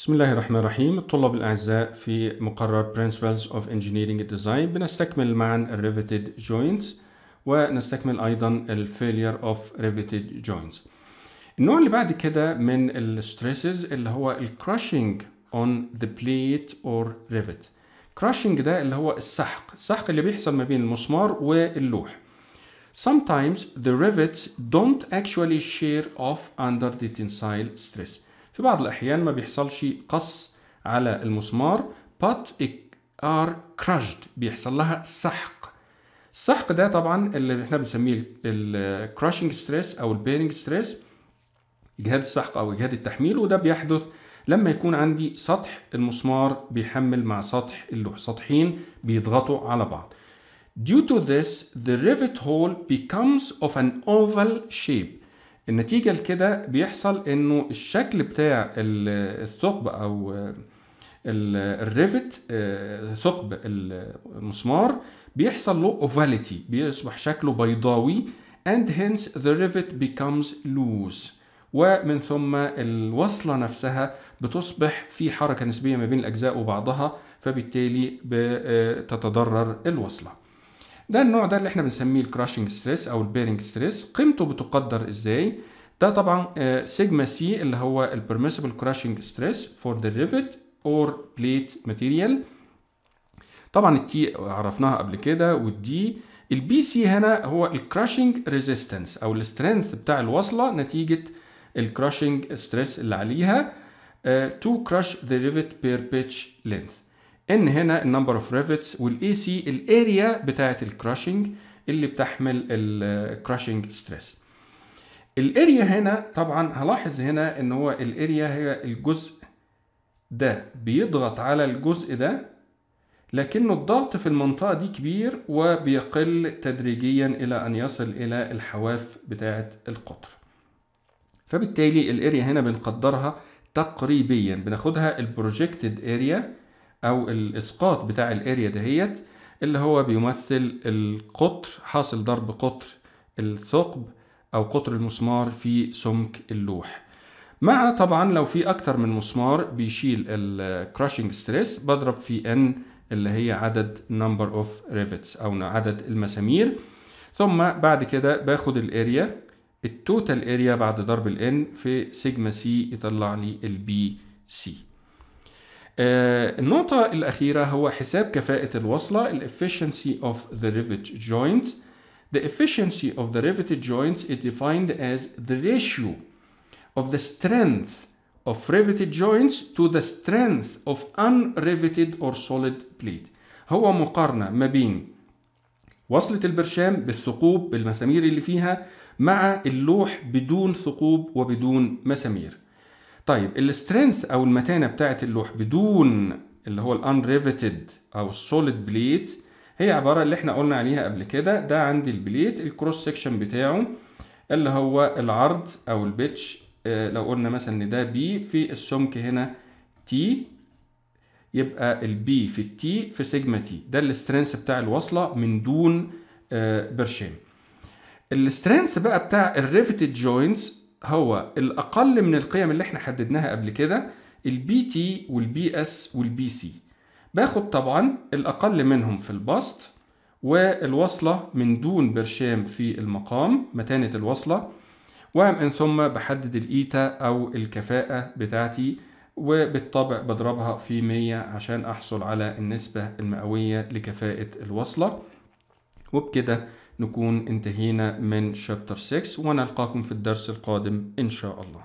بسم الله الرحمن الرحيم الطلاب الأعزاء في مقرر Principles of Engineering Design بنستكمل معا Riveted Joints ونستكمل أيضا Failure of Riveted Joints النوع اللي بعد كده من Stresses اللي هو Crushing on the Plate or Rivet Crushing ده اللي هو السحق السحق اللي بيحصل ما بين المسمار واللوح Sometimes the rivets don't actually shear off under the tensile stress في بعض الأحيان ما بيحصلش قص على المسمار but are crushed بيحصل لها سحق السحق ده طبعا اللي احنا بنسميه الكراشنج ستريس او البيرنج ستريس اجهاد السحق او اجهاد التحميل وده بيحدث لما يكون عندي سطح المسمار بيحمل مع سطح اللوح سطحين بيضغطوا على بعض Due to this, the rivet hole becomes of an oval shape النتيجة لكده بيحصل انه الشكل بتاع الثقب او الريفت آه، ثقب المسمار بيحصل له اوفاليتي بيصبح شكله بيضاوي and hence the rivet becomes loose ومن ثم الوصلة نفسها بتصبح في حركة نسبية ما بين الأجزاء وبعضها فبالتالي بتتضرر آه، الوصلة ده النوع ده اللي احنا بنسميه الكراشنج ستريس او البيرنج ستريس قيمته بتقدر ازاي ده طبعا سيجما آه، سي اللي هو البرميسبل كراشنج ستريس فور ذا ريفت اور بليت ماتيريال طبعا التي عرفناها قبل كده والدي البي سي هنا هو الكراشنج ريزيستنس او السترينث بتاع الوصله نتيجه الكراشنج ستريس اللي عليها تو كراش ذا ريفت بير بيتش لينث ان هنا النمبر اوف ريفيتس والاي سي الاريا بتاعه الكراشنج اللي بتحمل الكراشنج ستريس الاريا هنا طبعا هلاحظ هنا ان هو الاريا هي الجزء ده بيضغط على الجزء ده لكنه الضغط في المنطقة دي كبير وبيقل تدريجيا إلى أن يصل إلى الحواف بتاعة القطر فبالتالي الاريا هنا بنقدرها تقريبيا بناخدها البروجكتد اريا او الاسقاط بتاع الاريا دهيت اللي هو بيمثل القطر حاصل ضرب قطر الثقب او قطر المسمار في سمك اللوح مع طبعا لو في اكتر من مسمار بيشيل الكراشنج ستريس بضرب في ان اللي هي عدد نمبر اوف ريفيتس او عدد المسامير ثم بعد كده باخد الاريا التوتال اريا بعد ضرب الان في سيجما سي يطلع لي البي سي النقطة الأخيرة هو حساب كفاءة الوصلة الـ efficiency of the rivet joint The efficiency of the riveted joints is defined as the ratio of the strength of riveted joints to the strength of unriveted or solid plate هو مقارنة ما بين وصلة البرشام بالثقوب بالمسامير اللي فيها مع اللوح بدون ثقوب وبدون مسامير طيب السترينث او المتانه بتاعه اللوح بدون اللي هو ريفيتد او السوليد بليت هي عباره اللي احنا قلنا عليها قبل كده ده عندي البليت الكروس سكشن بتاعه اللي هو العرض او البيتش آه، لو قلنا مثلا ان ده بي في السمك هنا تي يبقى البي في التي في سيجما تي ده السترينث بتاع الوصله من دون آه، برشام السترينث بقى بتاع الريفيتد جوينتس هو الاقل من القيم اللي احنا حددناها قبل كده البي تي والبي اس والبي سي باخد طبعا الاقل منهم في البسط والوصله من دون برشام في المقام متانه الوصله ومن ثم بحدد الايتا او الكفاءه بتاعتي وبالطبع بضربها في 100 عشان احصل على النسبه المئويه لكفاءه الوصله وبكده نكون انتهينا من شابتر 6 ونلقاكم في الدرس القادم إن شاء الله